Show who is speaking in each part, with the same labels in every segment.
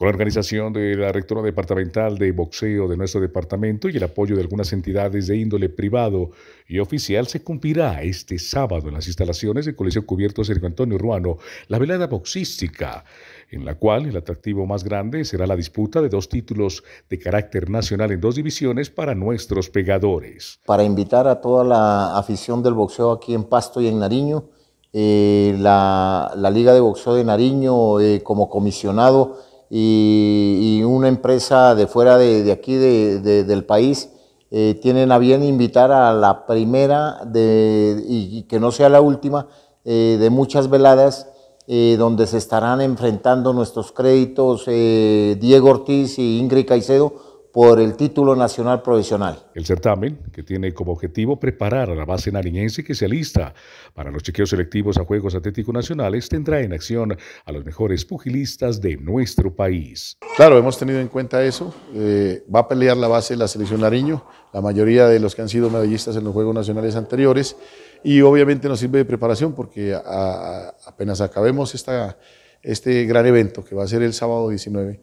Speaker 1: Con la organización de la rectora departamental de boxeo de nuestro departamento y el apoyo de algunas entidades de índole privado y oficial, se cumplirá este sábado en las instalaciones del Colegio Cubierto Sergio Antonio Ruano la velada boxística, en la cual el atractivo más grande será la disputa de dos títulos de carácter nacional en dos divisiones para nuestros
Speaker 2: pegadores. Para invitar a toda la afición del boxeo aquí en Pasto y en Nariño, eh, la, Liga de Boxeo de Nariño eh, como comisionado, y, una empresa de fuera de, aquí, del país, eh, tienen a bien invitar a la primera y, que no sea la última eh, de muchas veladas eh, donde se estarán enfrentando nuestros créditos Diego Ortiz y Ingrid Caicedo por el título nacional provisional. El
Speaker 1: certamen, que tiene como objetivo preparar a la base nariñense que se alista para los chequeos selectivos a Juegos Atléticos Nacionales, tendrá en acción a los mejores pugilistas de nuestro país.
Speaker 3: Claro, hemos tenido en cuenta eso. Eh, va a pelear la base la selección Nariño, la mayoría de los que han sido medallistas en los Juegos Nacionales anteriores, y obviamente nos sirve de preparación porque apenas acabemos esta, este gran evento que va a ser el sábado 19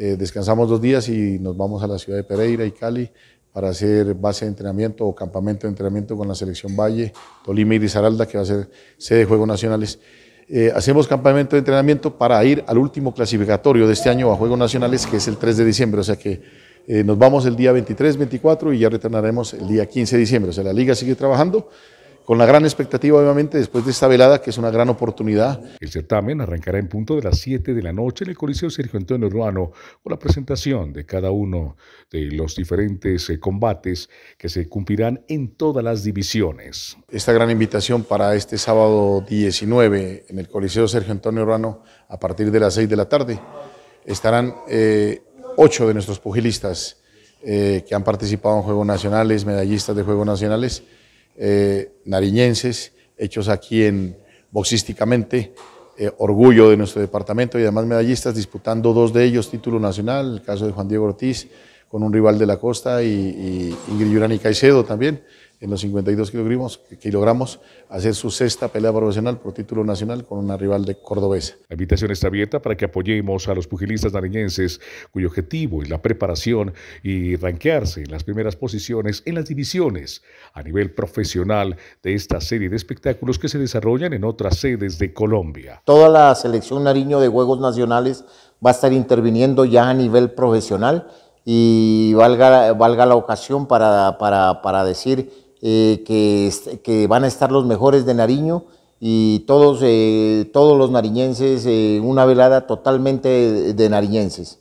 Speaker 3: eh, descansamos dos días y nos vamos a la ciudad de Pereira y Cali para hacer base de entrenamiento o campamento de entrenamiento con la selección Valle, Tolima y Rizaralda, que va a ser sede de Juegos Nacionales. Eh, hacemos campamento de entrenamiento para ir al último clasificatorio de este año a Juegos Nacionales, que es el 3 de diciembre. O sea que eh, nos vamos el día 23, 24 y ya retornaremos el día 15 de diciembre. O sea, la liga sigue trabajando con la gran expectativa, obviamente, después de esta velada, que es una gran oportunidad. El certamen arrancará en punto de las 7 de la noche en el Coliseo Sergio Antonio
Speaker 1: Ruano, con la presentación de cada uno de los diferentes eh, combates
Speaker 3: que se cumplirán en todas las divisiones. Esta gran invitación para este sábado 19 en el Coliseo Sergio Antonio Ruano, a partir de las 6 de la tarde, estarán eh, ocho de nuestros pugilistas eh, que han participado en Juegos Nacionales, medallistas de Juegos Nacionales, eh, nariñenses, hechos aquí en boxísticamente, eh, orgullo de nuestro departamento y además medallistas, disputando dos de ellos título nacional, el caso de Juan Diego Ortiz con un rival de la costa y, y Ingrid Yurani Caicedo también, en los 52 kilogramos, logramos hacer su sexta pelea profesional por título nacional con una rival de cordobesa. La invitación está abierta para que apoyemos a los pugilistas
Speaker 1: nariñenses cuyo objetivo es la preparación y ranquearse en las primeras posiciones en las divisiones a nivel profesional de esta serie de espectáculos que se desarrollan en
Speaker 2: otras sedes de Colombia. Toda la selección nariño de Juegos Nacionales va a estar interviniendo ya a nivel profesional y valga, la ocasión para, para, para decir eh, que, van a estar los mejores de Nariño y todos, eh, todos los nariñenses, eh, una velada totalmente de nariñenses.